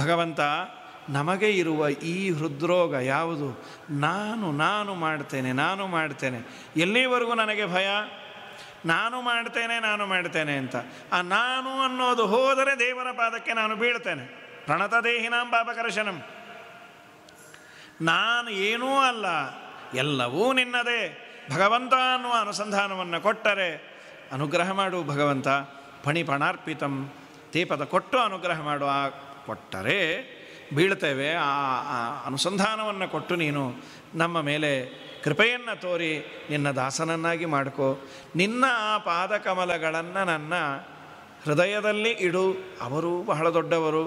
ಭಗವಂತ ನಮಗೆ ಇರುವ ಈ ಹೃದ್ರೋಗ ಯಾವುದು ನಾನು ನಾನು ಮಾಡ್ತೇನೆ ನಾನು ಮಾಡ್ತೇನೆ ಎಲ್ಲಿವರೆಗೂ ನನಗೆ ಭಯ ನಾನು ಮಾಡ್ತೇನೆ ನಾನು ಮಾಡ್ತೇನೆ ಅಂತ ಆ ನಾನು ಅನ್ನೋದು ಹೋದರೆ ದೇವರ ಪಾದಕ್ಕೆ ನಾನು ಬೀಳ್ತೇನೆ ಪ್ರಣತ ದೇಹಿನಾಂ ಪಾಪಕರ್ಶನಂ ನಾನು ಏನೂ ಅಲ್ಲ ಎಲ್ಲವೂ ನಿನ್ನದೇ ಭಗವಂತ ಅನ್ನುವ ಅನುಸಂಧಾನವನ್ನು ಕೊಟ್ಟರೆ ಅನುಗ್ರಹ ಮಾಡು ಭಗವಂತ ಪಣಿಪಣಾರ್ಪಿತಂ ದೀಪದ ಕೊಟ್ಟು ಅನುಗ್ರಹ ಮಾಡು ಆ ಕೊಟ್ಟರೆ ಬೀಳ್ತೇವೆ ಆ ಅನುಸಂಧಾನವನ್ನು ಕೊಟ್ಟು ನೀನು ನಮ್ಮ ಮೇಲೆ ಕೃಪೆಯನ್ನು ತೋರಿ ನಿನ್ನ ದಾಸನನ್ನಾಗಿ ಮಾಡಿಕೊ ನಿನ್ನ ಆ ಪಾದಕಮಲಗಳನ್ನು ನನ್ನ ಹೃದಯದಲ್ಲಿ ಇಡು ಅವರು ಬಹಳ ದೊಡ್ಡವರು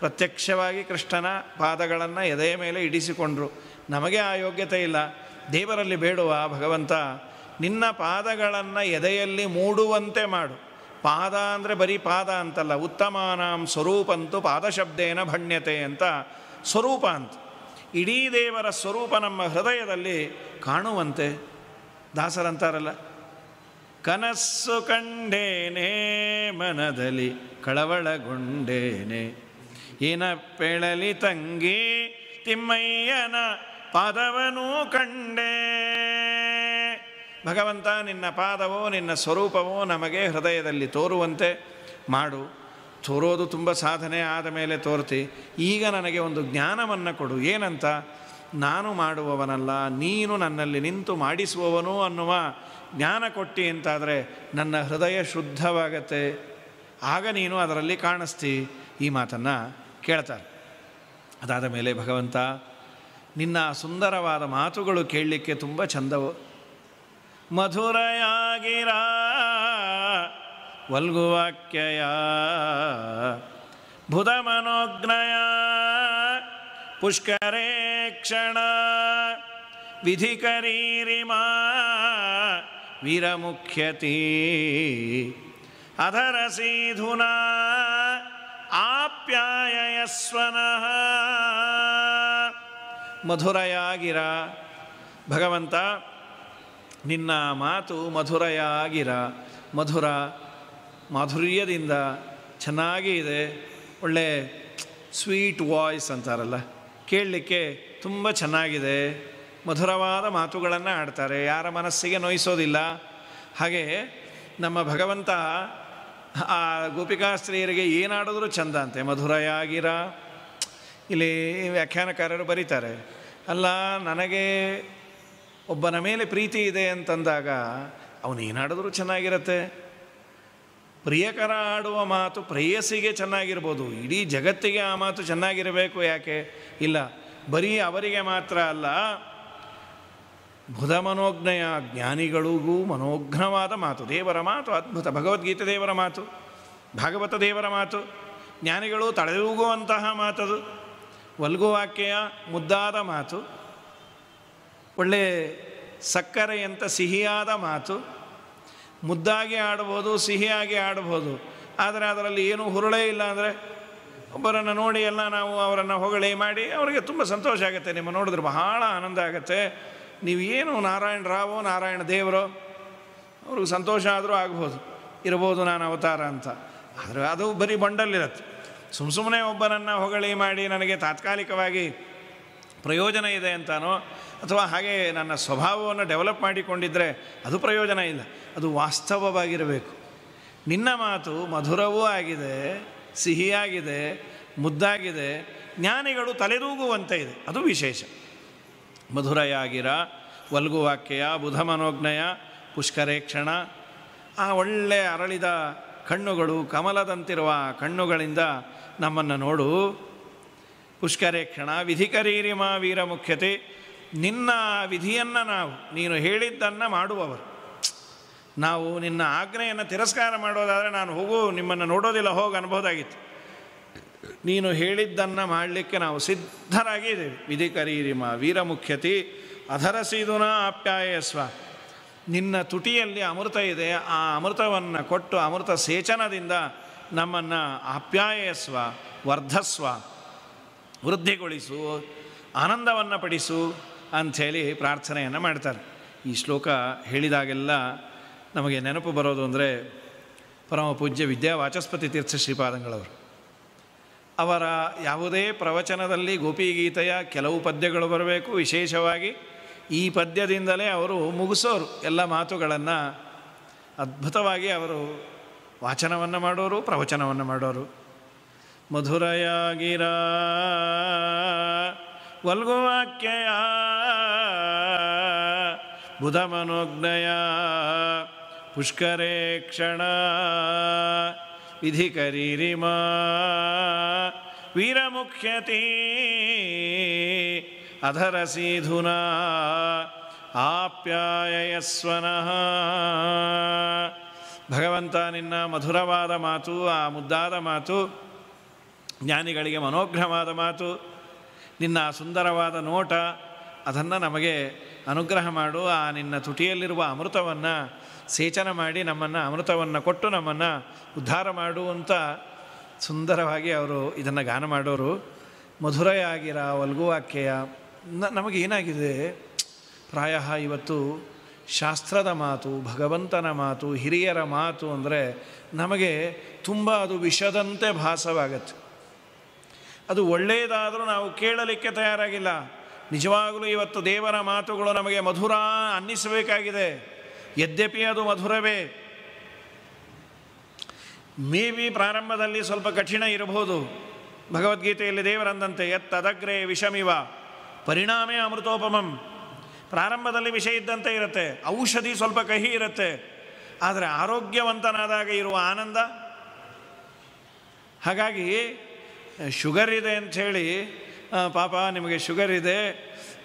ಪ್ರತ್ಯಕ್ಷವಾಗಿ ಕೃಷ್ಣನ ಪಾದಗಳನ್ನು ಎದೆಯ ಮೇಲೆ ಇಡಿಸಿಕೊಂಡರು ನಮಗೆ ಆ ಯೋಗ್ಯತೆ ಇಲ್ಲ ದೇವರಲ್ಲಿ ಬೇಡುವ ಭಗವಂತ ನಿನ್ನ ಪಾದಗಳನ್ನು ಎದೆಯಲ್ಲಿ ಮೂಡುವಂತೆ ಮಾಡು ಪಾದ ಅಂದರೆ ಬರೀ ಪಾದ ಅಂತಲ್ಲ ಉತ್ತಮಾನಾಂ ಸ್ವರೂಪಂತೂ ಪಾದಶಬ್ದೇನ ಭಣ್ಯತೆ ಅಂತ ಸ್ವರೂಪ ಅಂತ ಇಡೀ ದೇವರ ಸ್ವರೂಪ ನಮ್ಮ ಹೃದಯದಲ್ಲಿ ಕಾಣುವಂತೆ ದಾಸರಂತಾರಲ್ಲ ಕನಸ್ಸು ಕಂಡೇನೆ ಮನದಲ್ಲಿ ಕಳವಳಗೊಂಡೇನೆ ಪೆಳಲಿ ತಂಗಿ ತಿಮ್ಮಯ್ಯನ ಪದವನೂ ಕಂಡೇ ಭಗವಂತ ನಿನ್ನ ಪಾದವೋ ನಿನ್ನ ಸ್ವರೂಪವೋ ನಮಗೆ ಹೃದಯದಲ್ಲಿ ತೋರುವಂತೆ ಮಾಡು ತೋರೋದು ತುಂಬ ಸಾಧನೆ ಆದ ಮೇಲೆ ತೋರ್ತಿ ಈಗ ನನಗೆ ಒಂದು ಜ್ಞಾನವನ್ನು ಕೊಡು ಏನಂತ ನಾನು ಮಾಡುವವನಲ್ಲ ನೀನು ನನ್ನಲ್ಲಿ ನಿಂತು ಮಾಡಿಸುವವನು ಅನ್ನುವ ಜ್ಞಾನ ಕೊಟ್ಟಿ ಅಂತಾದರೆ ನನ್ನ ಹೃದಯ ಶುದ್ಧವಾಗತ್ತೆ ಆಗ ನೀನು ಅದರಲ್ಲಿ ಕಾಣಿಸ್ತಿ ಈ ಮಾತನ್ನು ಕೇಳ್ತಾರೆ ಅದಾದ ಮೇಲೆ ಭಗವಂತ ನಿನ್ನ ಸುಂದರವಾದ ಮಾತುಗಳು ಕೇಳಲಿಕ್ಕೆ ತುಂಬ ಚಂದವು मधुर वलगुवाक्य भुत मनोज्ञ पुष्करे क्षण विधि करीरिमा वीर मुख्यती अधर सीधुना आप्यायस्व मधुरया गिरा भगवंता ನಿನ್ನ ಮಾತು ಮಧುರೆಯಾಗಿರ ಮಧುರ ಮಾಧುರ್ಯದಿಂದ ಚೆನ್ನಾಗಿ ಇದೆ ಒಳ್ಳೆ ಸ್ವೀಟ್ ವಾಯ್ಸ್ ಅಂತಾರಲ್ಲ ಕೇಳಲಿಕ್ಕೆ ತುಂಬ ಚೆನ್ನಾಗಿದೆ ಮಧುರವಾದ ಮಾತುಗಳನ್ನು ಆಡ್ತಾರೆ ಯಾರ ಮನಸ್ಸಿಗೆ ನೋಯಿಸೋದಿಲ್ಲ ಹಾಗೆ ನಮ್ಮ ಭಗವಂತ ಆ ಗೋಪಿಕಾಸ್ತ್ರೀಯರಿಗೆ ಏನಾಡಿದ್ರೂ ಚಂದ ಅಂತೆ ಮಧುರೆಯಾಗಿರ ಇಲ್ಲಿ ವ್ಯಾಖ್ಯಾನಕಾರರು ಬರೀತಾರೆ ಅಲ್ಲ ನನಗೆ ಒಬ್ಬನ ಮೇಲೆ ಪ್ರೀತಿ ಇದೆ ಅಂತಂದಾಗ ಅವನೇನಾಡಿದ್ರೂ ಚೆನ್ನಾಗಿರತ್ತೆ ಪ್ರಿಯಕರ ಆಡುವ ಮಾತು ಪ್ರೇಯಸಿಗೆ ಚೆನ್ನಾಗಿರ್ಬೋದು ಇಡೀ ಜಗತ್ತಿಗೆ ಆ ಮಾತು ಚೆನ್ನಾಗಿರಬೇಕು ಯಾಕೆ ಇಲ್ಲ ಬರೀ ಅವರಿಗೆ ಮಾತ್ರ ಅಲ್ಲ ಬುಧ ಮನೋಜ್ಞಯ ಜ್ಞಾನಿಗಳಿಗೂ ಮನೋಘ್ನವಾದ ಮಾತು ದೇವರ ಮಾತು ಅದ್ಭುತ ಭಗವದ್ಗೀತೆ ದೇವರ ಮಾತು ಭಾಗವತ ದೇವರ ಮಾತು ಜ್ಞಾನಿಗಳು ತಳೆದೂಗುವಂತಹ ಮಾತದು ವಲ್ಗುವಾಕ್ಯ ಮುದ್ದಾದ ಮಾತು ಒಳ್ಳೆ ಸಕ್ಕರೆಯಂಥ ಸಿಹಿಯಾದ ಮಾತು ಮುದ್ದಾಗಿ ಆಡ್ಬೋದು ಸಿಹಿಯಾಗಿ ಆಡ್ಬೋದು ಆದರೆ ಅದರಲ್ಲಿ ಏನೂ ಹುರುಳೇ ಇಲ್ಲ ಅಂದರೆ ಒಬ್ಬರನ್ನು ನೋಡಿ ಎಲ್ಲ ನಾವು ಅವರನ್ನು ಹೊಗಳಿ ಮಾಡಿ ಅವರಿಗೆ ತುಂಬ ಸಂತೋಷ ಆಗುತ್ತೆ ನಿಮ್ಮ ನೋಡಿದ್ರೆ ಬಹಳ ಆನಂದ ಆಗುತ್ತೆ ಏನು ನಾರಾಯಣ ರಾವೋ ನಾರಾಯಣ ದೇವರೋ ಅವ್ರಿಗೆ ಸಂತೋಷ ಆದರೂ ಆಗ್ಬೋದು ಇರ್ಬೋದು ನಾನು ಅವತಾರ ಅಂತ ಆದರೆ ಅದು ಬರೀ ಬಂಡಲ್ಲಿರತ್ತೆ ಸುಮ್ಮ ಸುಮ್ಮನೆ ಒಬ್ಬರನ್ನು ಹೊಗಳಿ ಮಾಡಿ ನನಗೆ ತಾತ್ಕಾಲಿಕವಾಗಿ ಪ್ರಯೋಜನ ಇದೆ ಅಂತಾನೋ ಅಥವಾ ಹಾಗೆ ನನ್ನ ಸ್ವಭಾವವನ್ನು ಡೆವಲಪ್ ಮಾಡಿಕೊಂಡಿದ್ದರೆ ಅದು ಪ್ರಯೋಜನ ಇಲ್ಲ ಅದು ವಾಸ್ತವವಾಗಿರಬೇಕು ನಿನ್ನ ಮಾತು ಮಧುರವೂ ಆಗಿದೆ ಸಿಹಿಯಾಗಿದೆ ಮುದ್ದಾಗಿದೆ ಜ್ಞಾನಿಗಳು ತಲೆದೂಗುವಂತೆ ಇದೆ ಅದು ವಿಶೇಷ ಮಧುರಯಾಗಿರ ವಲ್ಗುವಾಕ್ಯಯ ಬುಧ ಮನೋಜ್ಞಯ ಪುಷ್ಕರೇಕ್ಷಣ ಆ ಒಳ್ಳೆ ಅರಳಿದ ಕಣ್ಣುಗಳು ಕಮಲದಂತಿರುವ ಕಣ್ಣುಗಳಿಂದ ನಮ್ಮನ್ನು ನೋಡು ಪುಷ್ಕರೇಕ್ಷಣ ವಿಧಿಕರೀರಿ ಮಾ ವೀರ ಮುಖ್ಯತೆ ನಿನ್ನ ವಿಧಿಯನ್ನು ನಾವು ನೀನು ಹೇಳಿದ್ದನ್ನು ಮಾಡುವವರು ನಾವು ನಿನ್ನ ಆಜ್ಞೆಯನ್ನು ತಿರಸ್ಕಾರ ಮಾಡೋದಾದರೆ ನಾನು ಹೋಗು ನಿಮ್ಮನ್ನು ನೋಡೋದಿಲ್ಲ ಹೋಗಿ ಅನ್ಬೋದಾಗಿತ್ತು ನೀನು ಹೇಳಿದ್ದನ್ನು ಮಾಡಲಿಕ್ಕೆ ನಾವು ಸಿದ್ಧರಾಗಿದ್ದೇವೆ ವಿಧಿ ಕರೀರಿ ಮಾ ವೀರ ಮುಖ್ಯತಿ ಅಧರಸಿದುನಾ ಆಪ್ಯಾಯಸ್ವ ನಿನ್ನ ತುಟಿಯಲ್ಲಿ ಅಮೃತ ಇದೆ ಆ ಅಮೃತವನ್ನು ಕೊಟ್ಟು ಅಮೃತ ಸೇಚನದಿಂದ ನಮ್ಮನ್ನು ಆಪ್ಯಾಯಸ್ವ ವರ್ಧಸ್ವ ವೃದ್ಧಿಗೊಳಿಸು ಆನಂದವನ್ನು ಪಡಿಸು ಅಂಥೇಳಿ ಪ್ರಾರ್ಥನೆಯನ್ನು ಮಾಡ್ತಾರೆ ಈ ಶ್ಲೋಕ ಹೇಳಿದಾಗೆಲ್ಲ ನಮಗೆ ನೆನಪು ಬರೋದು ಅಂದರೆ ಪರಮ ಪೂಜ್ಯ ವಿದ್ಯಾ ವಾಚಸ್ಪತಿ ತೀರ್ಥ ಶ್ರೀಪಾದಂಗಳವರು ಅವರ ಯಾವುದೇ ಪ್ರವಚನದಲ್ಲಿ ಗೋಪಿಗೀತೆಯ ಕೆಲವು ಪದ್ಯಗಳು ಬರಬೇಕು ವಿಶೇಷವಾಗಿ ಈ ಪದ್ಯದಿಂದಲೇ ಅವರು ಮುಗಿಸೋರು ಎಲ್ಲ ಮಾತುಗಳನ್ನು ಅದ್ಭುತವಾಗಿ ಅವರು ವಾಚನವನ್ನು ಮಾಡೋರು ಪ್ರವಚನವನ್ನು ಮಾಡೋರು ಮಧುರಯಾಗಿರ ವಲ್ಗುವಾಕ್ಯಯ ಬುಧಮನೋಗ್ನಯ ಪುಷ್ಕರೇ ಕ್ಷಣ ವಿಧಿ ಕರೀರಿಮ ವೀರಮುಖ್ಯತಿ ಅಧರಸೀಧುನಾ ಆಪ್ಯಾಯಸ್ವನಃ ಭಗವಂತ ನಿನ್ನ ಮಧುರವಾದ ಮಾತು ಆ ಮುದ್ದಾದ ಮಾತು ಜ್ಞಾನಿಗಳಿಗೆ ಮನೋಗ್ರಹವಾದ ಮಾತು ನಿನ್ನ ಸುಂದರವಾದ ನೋಟ ಅದನ್ನು ನಮಗೆ ಅನುಗ್ರಹ ಮಾಡು ಆ ನಿನ್ನ ತುಟಿಯಲ್ಲಿರುವ ಅಮೃತವನ್ನು ಸೇಚನ ಮಾಡಿ ನಮ್ಮನ್ನು ಅಮೃತವನ್ನು ಕೊಟ್ಟು ನಮ್ಮನ್ನು ಉದ್ಧಾರ ಮಾಡು ಅಂತ ಸುಂದರವಾಗಿ ಅವರು ಇದನ್ನು ಗಾನ ಮಾಡೋರು ಮಧುರೆಯಾಗಿರ ನ ನಮಗೇನಾಗಿದೆ ಪ್ರಾಯ ಇವತ್ತು ಶಾಸ್ತ್ರದ ಮಾತು ಭಗವಂತನ ಮಾತು ಹಿರಿಯರ ಮಾತು ಅಂದರೆ ನಮಗೆ ತುಂಬ ಅದು ವಿಷದಂತೆ ಭಾಸವಾಗತ್ತೆ ಅದು ಒಳ್ಳೆಯದಾದರೂ ನಾವು ಕೇಳಲಿಕ್ಕೆ ತಯಾರಾಗಿಲ್ಲ ನಿಜವಾಗಲೂ ಇವತ್ತು ದೇವರ ಮಾತುಗಳು ನಮಗೆ ಮಧುರ ಅನ್ನಿಸಬೇಕಾಗಿದೆ ಯದ್ಯಪಿ ಅದು ಮಧುರವೇ ಮೇ ಬಿ ಪ್ರಾರಂಭದಲ್ಲಿ ಸ್ವಲ್ಪ ಕಠಿಣ ಇರಬಹುದು ಭಗವದ್ಗೀತೆಯಲ್ಲಿ ದೇವರಂದಂತೆ ಎತ್ತದಗ್ರೆ ವಿಷಮಿವ ಪರಿಣಾಮೇ ಅಮೃತೋಪಮಂ ಪ್ರಾರಂಭದಲ್ಲಿ ವಿಷ ಇದ್ದಂತೆ ಇರುತ್ತೆ ಔಷಧಿ ಸ್ವಲ್ಪ ಕಹಿ ಇರುತ್ತೆ ಆದರೆ ಆರೋಗ್ಯವಂತನಾದಾಗ ಇರುವ ಆನಂದ ಹಾಗಾಗಿ ಶುಗರ್ ಇದೆ ಅಂಥೇಳಿ ಪಾಪ ನಿಮಗೆ ಶುಗರ್ ಇದೆ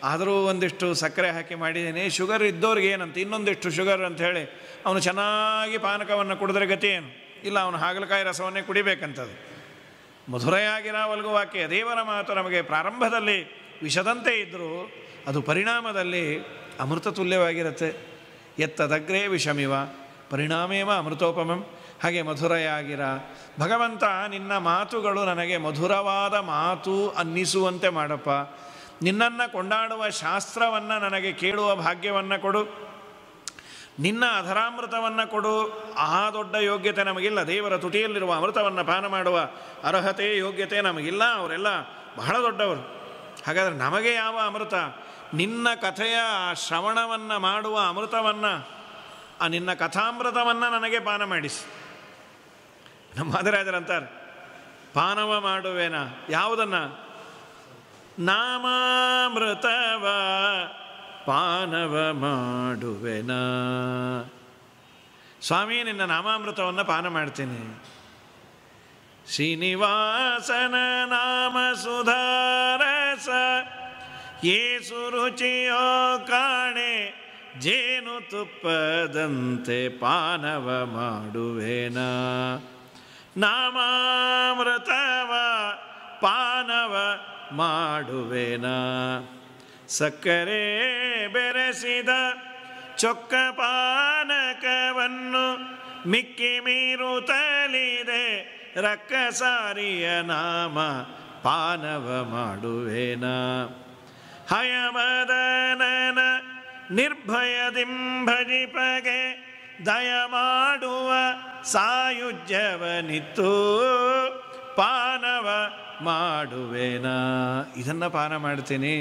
ಆದರೂ ಒಂದಿಷ್ಟು ಸಕ್ಕರೆ ಹಾಕಿ ಮಾಡಿದ್ದೀನಿ ಶುಗರ್ ಇದ್ದವ್ರಿಗೆ ಏನಂತ ಇನ್ನೊಂದಿಷ್ಟು ಶುಗರ್ ಹೇಳಿ ಅವನು ಚೆನ್ನಾಗಿ ಪಾನಕವನ್ನು ಕುಡಿದ್ರೆ ಗತಿ ಏನು ಇಲ್ಲ ಅವನು ಹಾಗಲಕಾಯಿ ರಸವನ್ನೇ ಕುಡಿಬೇಕಂತದ್ದು ಮಧುರೆಯಾಗಿರ ವಾಕ್ಯ ದೇವರ ಮಾತು ನಮಗೆ ಪ್ರಾರಂಭದಲ್ಲಿ ವಿಷದಂತೆ ಇದ್ದರೂ ಅದು ಪರಿಣಾಮದಲ್ಲಿ ಅಮೃತ ತುಲ್ಯವಾಗಿರುತ್ತೆ ಎತ್ತದಗ್ರೇ ವಿಷಮಿವ ಪರಿಣಾಮೇವ ಅಮೃತೋಪಮಂ ಹಾಗೆ ಮಧುರೆಯಾಗಿರ ಭಗವಂತ ನಿನ್ನ ಮಾತುಗಳು ನನಗೆ ಮಧುರವಾದ ಮಾತು ಅನ್ನಿಸುವಂತೆ ಮಾಡಪ್ಪ ನಿನ್ನನ್ನು ಕೊಂಡಾಡುವ ಶಾಸ್ತ್ರವನ್ನು ನನಗೆ ಕೇಳುವ ಭಾಗ್ಯವನ್ನು ಕೊಡು ನಿನ್ನ ಅಧರಾಮೃತವನ್ನು ಕೊಡು ಆ ದೊಡ್ಡ ಯೋಗ್ಯತೆ ನಮಗಿಲ್ಲ ದೇವರ ತುಟಿಯಲ್ಲಿರುವ ಅಮೃತವನ್ನು ಪಾನ ಮಾಡುವ ಅರ್ಹತೆ ಯೋಗ್ಯತೆ ನಮಗಿಲ್ಲ ಅವರೆಲ್ಲ ಬಹಳ ದೊಡ್ಡವರು ಹಾಗಾದರೆ ನಮಗೆ ಯಾವ ಅಮೃತ ನಿನ್ನ ಕಥೆಯ ಶ್ರವಣವನ್ನು ಮಾಡುವ ಅಮೃತವನ್ನು ಆ ನಿನ್ನ ಕಥಾಮೃತವನ್ನು ನನಗೆ ಪಾನ ಮಾಡಿಸಿ ನಮ್ಮ ಅಂತಾರೆ ಪಾನವ ಮಾಡುವೇನ ಯಾವುದನ್ನು ನಾಮಾಮೃತವ ಪಾನವ ಮಾಡುವೆನ ಸ್ವಾಮಿ ನಿನ್ನ ನಾಮಾಮೃತವನ್ನು ಪಾನ ಮಾಡ್ತೀನಿ ಶ್ರೀನಿವಾಸನ ನಾಮ ಸುಧಾರಸ ಏಸು ರುಚಿಯೋ ಕಾಣೆ ಜೇನು ತುಪ್ಪದಂತೆ ಪಾನವ ಮಾಡುವೆನಾ ನಾಮಾಮೃತವ ಪಾನವ ಮಾಡುವೇನ ಸಕ್ಕರೆ ಬೆರೆಸಿದ ಚೊಕ್ಕ ಪಾನಕವನ್ನು ಮಿಕ್ಕಿ ಮೀರು ತಲಿದೆ ರಕ್ಕಸಾರಿಯ ನಾಮ ಪಾನವ ಮಾಡುವೇನ ಹಯಮದನನ ನಿರ್ಭಯದಿಂಭಜಿಪಗೆ ದಯ ಮಾಡುವ ಸಾಯುಜ್ಯವನಿತ್ತು ಪಾನವ ಮಾಡುವೇನ ಇದನ್ನು ಪಾನ ಮಾಡ್ತೀನಿ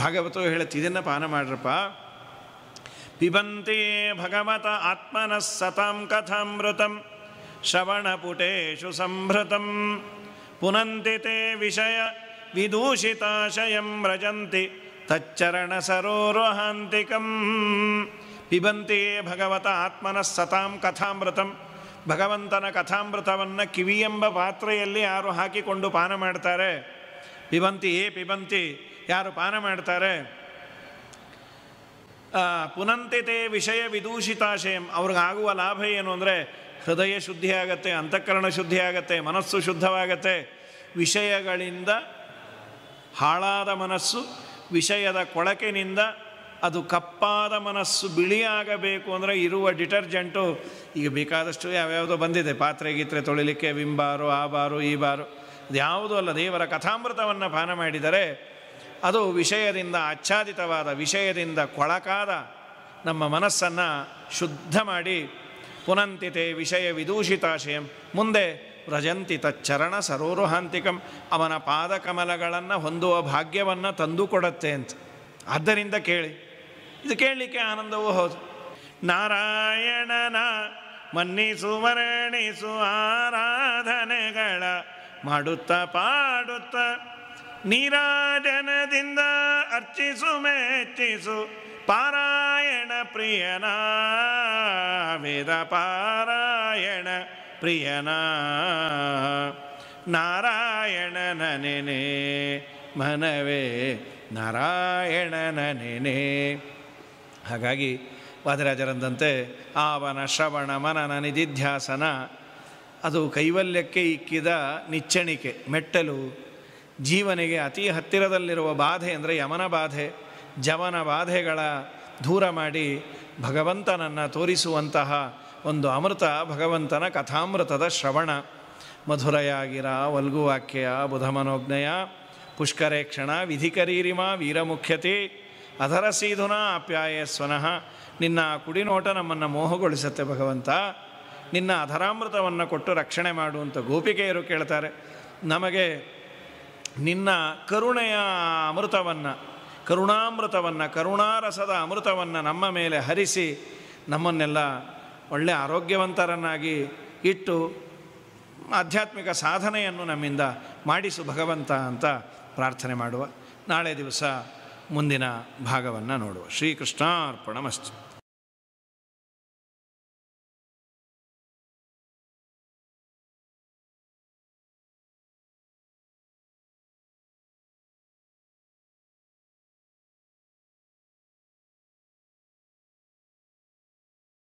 ಭಾಗವತೋ ಹೇಳುತ್ತೆ ಇದನ್ನು ಪಾನ ಮಾಡ್ರಪ್ಪ ಪಿಬಂತೆ ಭಗವತ ಆತ್ಮನ ಸತಂ ಕಥಾಮೃತಂ ಶ್ರವಣಪುಟೇಶು ಸಂಭೃತಂ ಪುನಂತಿ ತೇ ವಿಷಯ ವಿದೂಷಿತಾಶಯಂ ವ್ರಜಂತಿ ತಚ್ಚರಣ ಸರೋರೋಹಾಂತಿಕಂ ಪಿಬಂತೆ ಭಗವತ ಆತ್ಮನ ಸತಾಂ ಕಥಾಮೃತಂ ಭಗವಂತನ ಕಥಾಮೃತವನ್ನು ಕಿವಿಯೆಂಬ ಪಾತ್ರೆಯಲ್ಲಿ ಯಾರು ಹಾಕಿಕೊಂಡು ಪಾನ ಮಾಡ್ತಾರೆ ಪಿಬಂತಿ ಏ ಪಿಬಂತಿ ಯಾರು ಪಾನ ಮಾಡ್ತಾರೆ ಪುನಂತಿತೆ ವಿಷಯ ವಿದೂಷಿತಾಶಯಂ ಅವ್ರಿಗಾಗುವ ಲಾಭ ಏನು ಅಂದರೆ ಹೃದಯ ಶುದ್ಧಿ ಆಗತ್ತೆ ಅಂತಃಕರಣ ಶುದ್ಧಿ ಆಗತ್ತೆ ಮನಸ್ಸು ಶುದ್ಧವಾಗತ್ತೆ ವಿಷಯಗಳಿಂದ ಹಾಳಾದ ಮನಸ್ಸು ವಿಷಯದ ಕೊಳಕಿನಿಂದ ಅದು ಕಪ್ಪಾದ ಮನಸ್ಸು ಬಿಳಿಯಾಗಬೇಕು ಅಂದರೆ ಇರುವ ಡಿಟರ್ಜೆಂಟು ಈಗ ಬೇಕಾದಷ್ಟು ಯಾವ್ಯಾವುದೋ ಬಂದಿದೆ ಪಾತ್ರೆ ಗೀತ್ರೆ ತೊಳಿಲಿಕ್ಕೆ ವಿಂಬಾರು ಬಾರು ಆ ಬಾರು ಈ ಬಾರು ಅದು ಯಾವುದೂ ಅಲ್ಲ ದೇವರ ಕಥಾಮೃತವನ್ನು ಪಾನ ಮಾಡಿದರೆ ಅದು ವಿಷಯದಿಂದ ಆಚ್ಛಾದಿತವಾದ ವಿಷಯದಿಂದ ಕೊಳಕಾದ ನಮ್ಮ ಮನಸ್ಸನ್ನು ಶುದ್ಧ ಮಾಡಿ ಪುನಂತಿತೆ ವಿಷಯ ವಿದೂಷಿತಾಶಯಂ ಮುಂದೆ ವ್ರಜಂತಿ ತಚ್ಚರಣ ಸರೋರುಹಾಂತಿಕಂ ಅವನ ಪಾದಕಮಲಗಳನ್ನು ಹೊಂದುವ ಭಾಗ್ಯವನ್ನು ತಂದುಕೊಡತ್ತೆ ಅಂತ ಆದ್ದರಿಂದ ಕೇಳಿ ಇದು ಕೇಳಲಿಕ್ಕೆ ಆನಂದವೂ ಹೌದು ನಾರಾಯಣನ ಮನ್ನಿಸು ವರ್ಣಿಸು ಆರಾಧನೆಗಳ ಮಾಡುತ್ತ ಪಾಡುತ್ತ ನೀರಾಜನದಿಂದ ಅರ್ಚಿಸು ಮೆಚ್ಚಿಸು ಪಾರಾಯಣ ಪ್ರಿಯನ ವೇದ ಪಾರಾಯಣ ಪ್ರಿಯನ ನಾರಾಯಣ ನನೇ ಮನವೇ ನಾರಾಯಣ ನನೇ ಹಾಗಾಗಿ ವಾದರಾಜರಂದಂತೆ ಆವನ ಶ್ರವಣ ಮನನ ನಿಧಿಧ್ಯಾಸನ ಅದು ಕೈವಲ್ಯಕ್ಕೆ ಇಕ್ಕಿದ ನಿಚ್ಚಣಿಕೆ ಮೆಟ್ಟಲು ಜೀವನಿಗೆ ಅತಿ ಹತ್ತಿರದಲ್ಲಿರುವ ಬಾಧೆ ಅಂದರೆ ಯಮನ ಬಾಧೆ ಜವನ ಬಾಧೆಗಳ ದೂರ ಮಾಡಿ ಭಗವಂತನನ್ನು ತೋರಿಸುವಂತಹ ಒಂದು ಅಮೃತ ಭಗವಂತನ ಕಥಾಮೃತದ ಶ್ರವಣ ಮಧುರಯಾಗಿರ ವಲ್ಗುವಾಕ್ಯ ಬುಧಮನೋಜ್ಞಯ ಪುಷ್ಕರೇಕ್ಷಣ ವಿಧಿಕರೀರಿಮ ವೀರಮುಖ್ಯತೆ ಅಧರ ಸೀಧುನಾ ಅಪ್ಯಾಯ ಸ್ವನಃ ನಿನ್ನ ಕುಡಿನೋಟ ನಮ್ಮನ್ನು ಮೋಹಗೊಳಿಸುತ್ತೆ ಭಗವಂತ ನಿನ್ನ ಅಧರಾಮೃತವನ್ನು ಕೊಟ್ಟು ರಕ್ಷಣೆ ಮಾಡುವಂಥ ಗೋಪಿಕೆಯರು ಕೇಳ್ತಾರೆ ನಮಗೆ ನಿನ್ನ ಕರುಣೆಯ ಅಮೃತವನ್ನು ಕರುಣಾಮೃತವನ್ನು ಕರುಣಾರಸದ ಅಮೃತವನ್ನು ನಮ್ಮ ಮೇಲೆ ಹರಿಸಿ ನಮ್ಮನ್ನೆಲ್ಲ ಒಳ್ಳೆಯ ಆರೋಗ್ಯವಂತರನ್ನಾಗಿ ಇಟ್ಟು ಆಧ್ಯಾತ್ಮಿಕ ಸಾಧನೆಯನ್ನು ನಮ್ಮಿಂದ ಮಾಡಿಸು ಭಗವಂತ ಅಂತ ಪ್ರಾರ್ಥನೆ ಮಾಡುವ ನಾಳೆ ದಿವಸ ಮುಂದಿನ ಭಾಗವನ್ನು ನೋಡುವ ಶ್ರೀಕೃಷ್ಣಾರ್ಪಣಮಸ್ತು